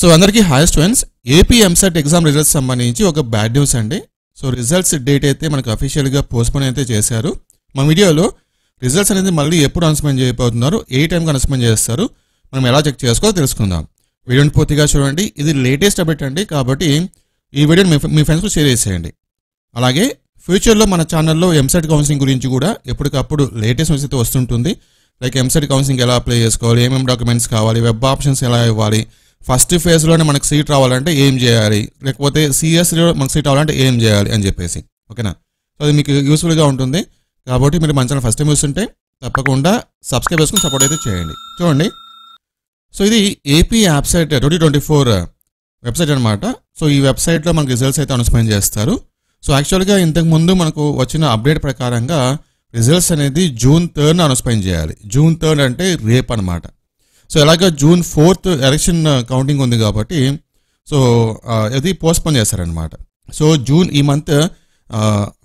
so అందరికీ hi students AP EAMCET exam results సంబంధించి ఒక బ్యాడ్ న్యూస్ అండి సో రిజల్ట్స్ డేట్ అయితే మనకు అఫీషియల్గా పోస్ట్పోన్ అయితే చేశారు మా వీడియోలో రిజల్ట్స్ అనేది మళ్ళీ ఎప్పుడు అనౌన్స్మెంట్ చేయబోతున్నారు ఏ టైంకి అనౌన్స్మెంట్ చేస్తారు మనం ఎలా చెక్ చేసుకోవాలో తెలుసుకుందాం వీడియోని పూర్తిగా చూడండి ఇది లేటెస్ట్ అప్డేట్ అండి కాబట్టి ఈ వీడియోని మీ మీ ఫ్రెండ్స్కి షేర్ చేసేయండి అలాగే ఫ్యూచర్లో మన ఛానల్లో ఎంసెట్ కౌన్సిలింగ్ గురించి కూడా ఎప్పటికప్పుడు లేటెస్ట్ న్యూస్ అయితే వస్తుంటుంది లైక్ ఎంసెట్ కౌన్సిలింగ్ ఎలా అప్లై చేసుకోవాలి ఏమేమి డాక్యుమెంట్స్ కావాలి వెబ్ ఆప్షన్స్ ఎలా ఇవ్వాలి ఫస్ట్ ఫేజ్లోనే మనకు సీట్ రావాలంటే ఏం చేయాలి లేకపోతే సిఎస్లో మనకు సీట్ రావాలంటే ఏం చేయాలి అని చెప్పేసి ఓకేనా సో అది మీకు యూస్ఫుల్గా ఉంటుంది కాబట్టి మీరు మంచి ఫస్ట్ టైం చూస్తుంటే తప్పకుండా సబ్స్క్రైబ్ చేసుకుని సపోర్ట్ అయితే చేయండి చూడండి సో ఇది AP website twenty twenty four website అనమాట సో ఈ వెబ్సైట్లో మనకి రిజల్ట్స్ అయితే అనౌన్స్మెంట్ చేస్తారు సో యాక్చువల్గా ఇంతకుముందు మనకు వచ్చిన అప్డేట్ ప్రకారంగా రిజల్ట్స్ అనేది జూన్ థర్డ్ను అనౌన్స్మెంట్ చేయాలి జూన్ థర్డ్ అంటే రేపు అనమాట సో ఎలాగ జూన్ ఫోర్త్ ఎలక్షన్ కౌంటింగ్ ఉంది కాబట్టి సో అది పోస్ట్పోన్ చేశారనమాట సో జూన్ ఈ మంత్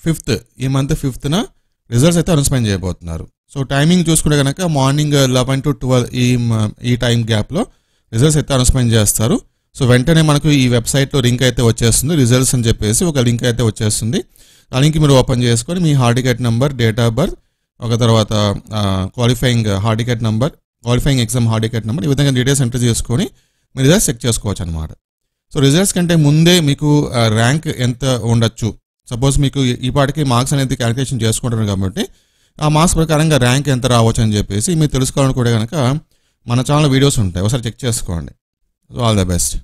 ఫిఫ్త్ ఈ మంత్ ఫిఫ్త్న రిజల్ట్స్ అయితే అనౌన్స్మెంట్ చేయబోతున్నారు సో టైమింగ్ చూసుకుంటే కనుక మార్నింగ్ లెవెన్ టు ట్వెల్వ్ ఈ ఈ టైం గ్యాప్లో రిజల్ట్స్ అయితే అనౌన్స్మెంట్ చేస్తారు సో వెంటనే మనకు ఈ వెబ్సైట్లో లింక్ అయితే వచ్చేస్తుంది రిజల్ట్స్ అని చెప్పేసి ఒక లింక్ అయితే వచ్చేస్తుంది ఆ లింక్ మీరు ఓపెన్ చేసుకొని మీ hall ticket number date of birth ఒక తర్వాత qualifying hall ticket number qualifying exam hall ticket number ఈ విధంగా డీటెయిల్స్ ఎంటర్ చేసుకొని మీరు రిజల్ట్స్ చెక్ చేసుకోవచ్చు అనమాట సో రిజల్ట్స్ కంటే ముందే మీకు ర్యాంక్ ఎంత ఉండొచ్చు సపోజ్ మీకు ఈ పాటికి మార్క్స్ అనేది క్యాలిక్యులేషన్ చేసుకుంటారు కాబట్టి ఆ మార్క్స్ ప్రకారంగా ర్యాంక్ ఎంత రావచ్చు అని చెప్పేసి మీరు తెలుసుకోవాలని కూడా కనుక మన ఛానల్ వీడియోస్ ఉంటాయి ఒకసారి చెక్ చేసుకోండి సో ఆల్ ద బెస్ట్